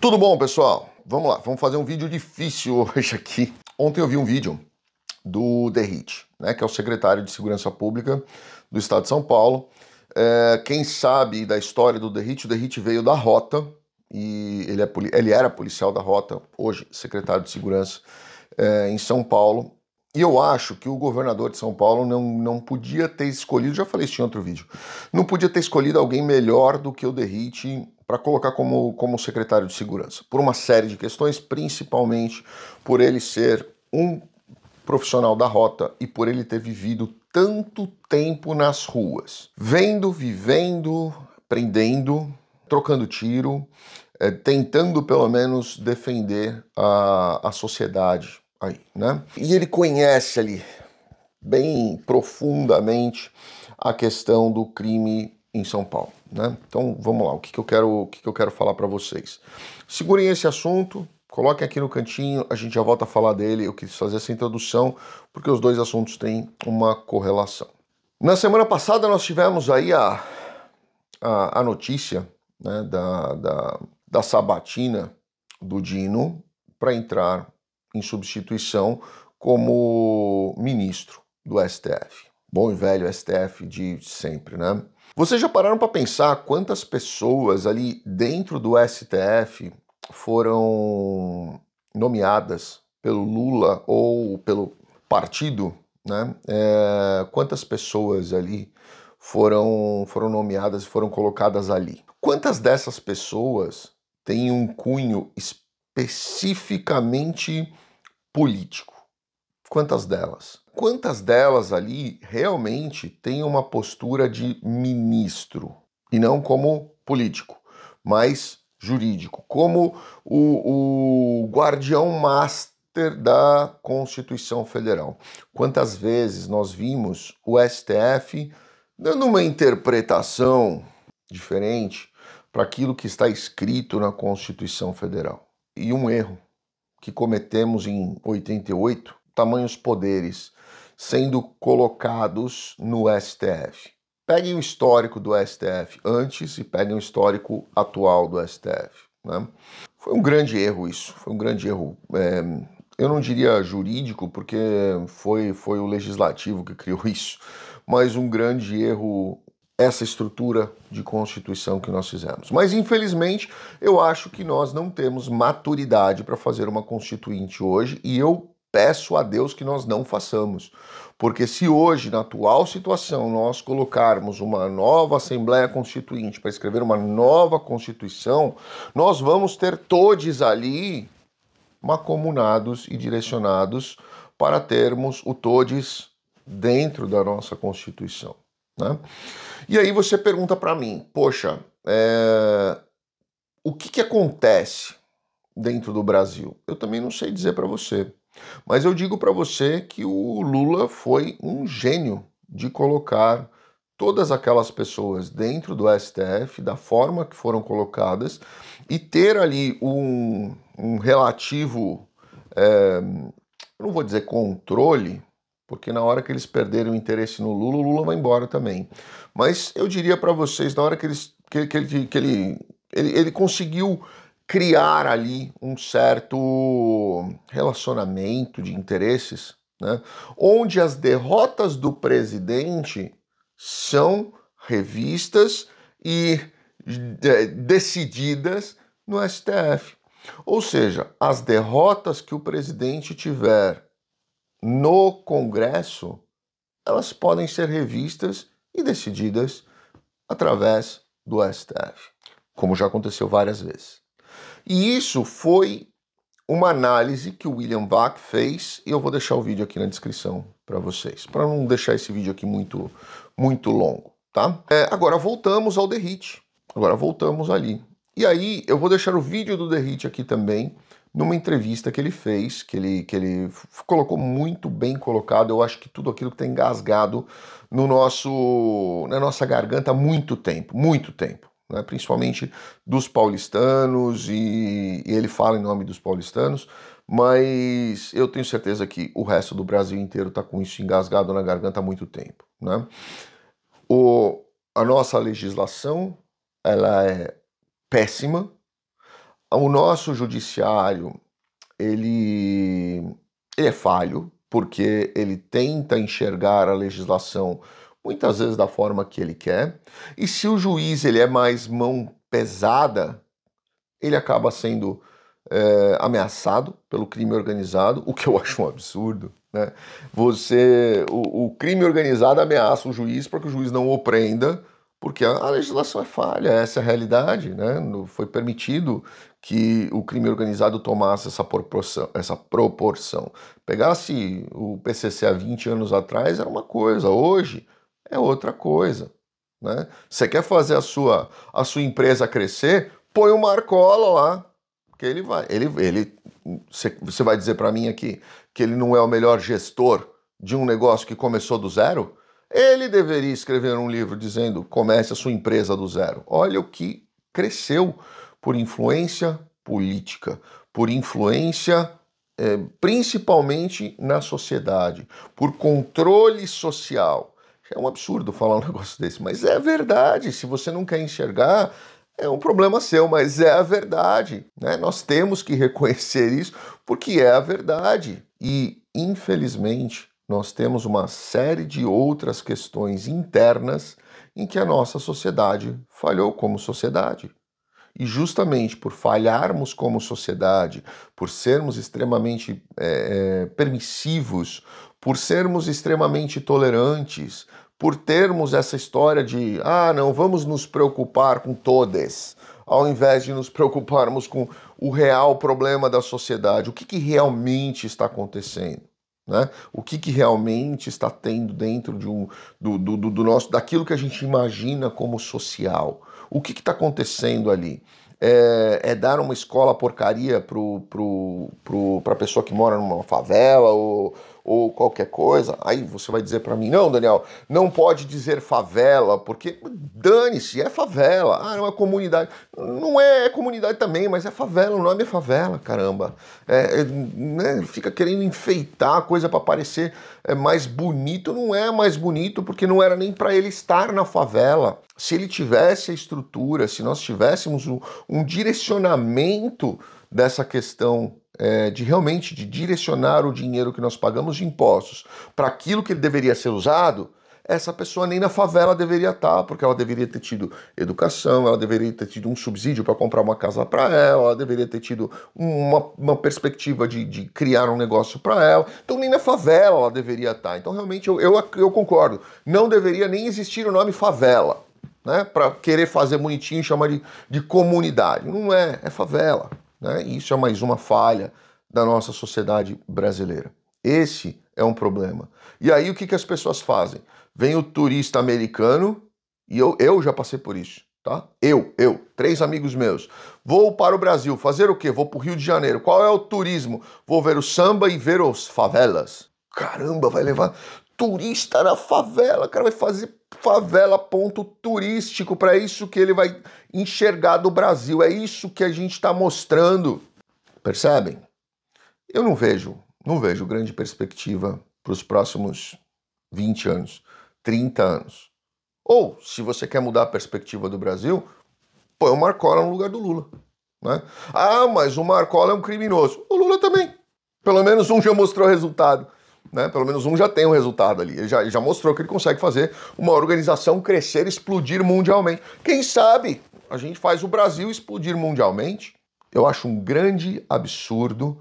Tudo bom, pessoal? Vamos lá, vamos fazer um vídeo difícil hoje aqui. Ontem eu vi um vídeo do Derrit, né, que é o secretário de Segurança Pública do Estado de São Paulo. É, quem sabe da história do Derrit, o Derrit veio da Rota, e ele, é, ele era policial da Rota, hoje secretário de Segurança é, em São Paulo. E eu acho que o governador de São Paulo não, não podia ter escolhido, já falei isso em outro vídeo, não podia ter escolhido alguém melhor do que o Derrite para colocar como, como secretário de segurança, por uma série de questões, principalmente por ele ser um profissional da rota e por ele ter vivido tanto tempo nas ruas, vendo, vivendo, prendendo, trocando tiro, é, tentando pelo menos defender a, a sociedade aí, né? E ele conhece ali bem profundamente a questão do crime em São Paulo. Né? Então vamos lá, o que, que eu quero, o que, que eu quero falar para vocês? Segurem esse assunto, coloquem aqui no cantinho, a gente já volta a falar dele. Eu quis fazer essa introdução porque os dois assuntos têm uma correlação. Na semana passada nós tivemos aí a, a, a notícia né, da, da, da sabatina do Dino para entrar em substituição como ministro do STF. Bom e velho STF de sempre, né? Vocês já pararam para pensar quantas pessoas ali dentro do STF foram nomeadas pelo Lula ou pelo partido, né? É, quantas pessoas ali foram foram nomeadas e foram colocadas ali? Quantas dessas pessoas têm um cunho especificamente político? Quantas delas? Quantas delas ali realmente têm uma postura de ministro e não como político, mas jurídico, como o, o guardião master da Constituição Federal? Quantas vezes nós vimos o STF dando uma interpretação diferente para aquilo que está escrito na Constituição Federal? E um erro que cometemos em 88 tamanhos poderes sendo colocados no STF. Peguem o histórico do STF antes e peguem o histórico atual do STF. Né? Foi um grande erro isso, foi um grande erro. É, eu não diria jurídico, porque foi, foi o legislativo que criou isso, mas um grande erro essa estrutura de constituição que nós fizemos. Mas infelizmente, eu acho que nós não temos maturidade para fazer uma constituinte hoje e eu peço a Deus que nós não façamos. Porque se hoje, na atual situação, nós colocarmos uma nova Assembleia Constituinte para escrever uma nova Constituição, nós vamos ter todos ali macomunados e direcionados para termos o todes dentro da nossa Constituição. Né? E aí você pergunta para mim, poxa, é... o que, que acontece dentro do Brasil? Eu também não sei dizer para você. Mas eu digo para você que o Lula foi um gênio de colocar todas aquelas pessoas dentro do STF, da forma que foram colocadas, e ter ali um, um relativo, é, não vou dizer controle, porque na hora que eles perderam o interesse no Lula, o Lula vai embora também. Mas eu diria para vocês, na hora que, eles, que, que, que ele, ele, ele conseguiu criar ali um certo relacionamento de interesses, né, onde as derrotas do presidente são revistas e decididas no STF. Ou seja, as derrotas que o presidente tiver no Congresso, elas podem ser revistas e decididas através do STF, como já aconteceu várias vezes. E isso foi uma análise que o William Bach fez, e eu vou deixar o vídeo aqui na descrição para vocês, para não deixar esse vídeo aqui muito, muito longo, tá? É, agora voltamos ao derrite, agora voltamos ali. E aí eu vou deixar o vídeo do derrite aqui também, numa entrevista que ele fez, que ele, que ele colocou muito bem colocado, eu acho que tudo aquilo que tem tá engasgado no nosso, na nossa garganta há muito tempo, muito tempo né, principalmente dos paulistanos, e, e ele fala em nome dos paulistanos, mas eu tenho certeza que o resto do Brasil inteiro está com isso engasgado na garganta há muito tempo. Né? O, a nossa legislação ela é péssima, o nosso judiciário ele, ele é falho, porque ele tenta enxergar a legislação muitas vezes da forma que ele quer. E se o juiz ele é mais mão pesada, ele acaba sendo é, ameaçado pelo crime organizado, o que eu acho um absurdo. Né? Você, o, o crime organizado ameaça o juiz para que o juiz não o prenda, porque a, a legislação é falha, essa é a realidade. Né? No, foi permitido que o crime organizado tomasse essa proporção, essa proporção. Pegasse o PCC há 20 anos atrás era uma coisa, hoje é outra coisa. Né? Você quer fazer a sua, a sua empresa crescer? Põe o Marcola lá, porque ele vai. Ele, ele, você vai dizer para mim aqui que ele não é o melhor gestor de um negócio que começou do zero? Ele deveria escrever um livro dizendo comece a sua empresa do zero. Olha o que cresceu por influência política, por influência é, principalmente na sociedade, por controle social. É um absurdo falar um negócio desse, mas é verdade. Se você não quer enxergar, é um problema seu, mas é a verdade. Né? Nós temos que reconhecer isso porque é a verdade. E, infelizmente, nós temos uma série de outras questões internas em que a nossa sociedade falhou como sociedade. E justamente por falharmos como sociedade, por sermos extremamente é, permissivos, por sermos extremamente tolerantes, por termos essa história de ah, não, vamos nos preocupar com todes, ao invés de nos preocuparmos com o real problema da sociedade, o que, que realmente está acontecendo. Né? O que, que realmente está tendo dentro de um, do, do, do nosso, daquilo que a gente imagina como social? O que está acontecendo ali? É, é, dar uma escola porcaria para pro, pro, pro, a pessoa que mora numa favela ou, ou qualquer coisa, aí você vai dizer para mim, não, Daniel, não pode dizer favela, porque dane-se, é favela, ah, é uma comunidade. Não é, é comunidade também, mas é favela, o nome é favela, caramba. É, é, né, fica querendo enfeitar a coisa para parecer é, mais bonito, não é mais bonito, porque não era nem para ele estar na favela. Se ele tivesse a estrutura, se nós tivéssemos um, um direcionamento dessa questão é, de realmente de direcionar o dinheiro que nós pagamos de impostos para aquilo que ele deveria ser usado, essa pessoa nem na favela deveria estar, tá, porque ela deveria ter tido educação, ela deveria ter tido um subsídio para comprar uma casa para ela, ela deveria ter tido uma, uma perspectiva de, de criar um negócio para ela. Então, nem na favela ela deveria estar. Tá. Então, realmente, eu, eu, eu concordo. Não deveria nem existir o nome favela, né? Para querer fazer bonitinho e chamar de, de comunidade. Não é, é favela. Né? isso é mais uma falha da nossa sociedade brasileira. Esse é um problema. E aí o que, que as pessoas fazem? Vem o turista americano, e eu, eu já passei por isso, tá? Eu, eu, três amigos meus. Vou para o Brasil, fazer o quê? Vou para o Rio de Janeiro. Qual é o turismo? Vou ver o samba e ver os favelas. Caramba, vai levar turista na favela, o cara vai fazer favela ponto turístico, para isso que ele vai enxergar do Brasil. É isso que a gente está mostrando. Percebem? Eu não vejo, não vejo grande perspectiva para os próximos 20 anos, 30 anos. Ou, se você quer mudar a perspectiva do Brasil, põe o Marcola no lugar do Lula. Né? Ah, mas o Marcola é um criminoso. O Lula também. Pelo menos um já mostrou resultado né? Pelo menos um já tem um resultado ali. Ele já, já mostrou que ele consegue fazer uma organização crescer, explodir mundialmente. Quem sabe a gente faz o Brasil explodir mundialmente? Eu acho um grande absurdo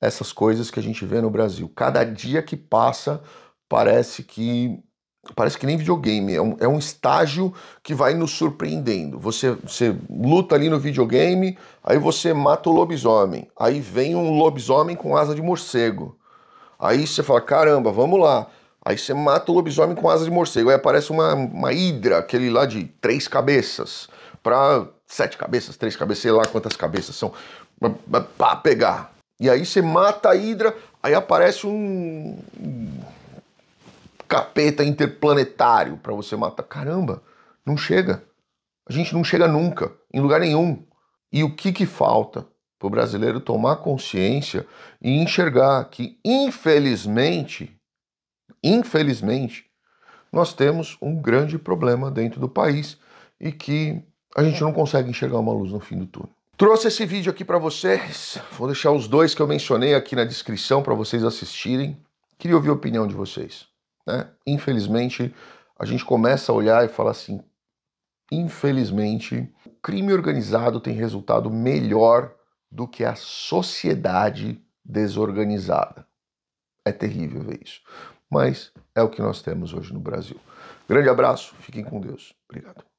essas coisas que a gente vê no Brasil. Cada dia que passa parece que parece que nem videogame, é um, é um estágio que vai nos surpreendendo. Você, você luta ali no videogame, aí você mata o lobisomem, aí vem um lobisomem com asa de morcego. Aí você fala, caramba, vamos lá. Aí você mata o lobisomem com asas de morcego. Aí aparece uma, uma hidra, aquele lá de três cabeças. Pra sete cabeças, três cabeças, sei lá quantas cabeças são. Pra pegar. E aí você mata a hidra, aí aparece um capeta interplanetário para você matar. Caramba, não chega. A gente não chega nunca, em lugar nenhum. E o que que falta? para o brasileiro tomar consciência e enxergar que, infelizmente, infelizmente, nós temos um grande problema dentro do país e que a gente não consegue enxergar uma luz no fim do túnel. Trouxe esse vídeo aqui para vocês. Vou deixar os dois que eu mencionei aqui na descrição para vocês assistirem. Queria ouvir a opinião de vocês. Né? Infelizmente, a gente começa a olhar e falar assim: infelizmente, o crime organizado tem resultado melhor do que a sociedade desorganizada. É terrível ver isso. Mas é o que nós temos hoje no Brasil. Grande abraço, fiquem com Deus. Obrigado.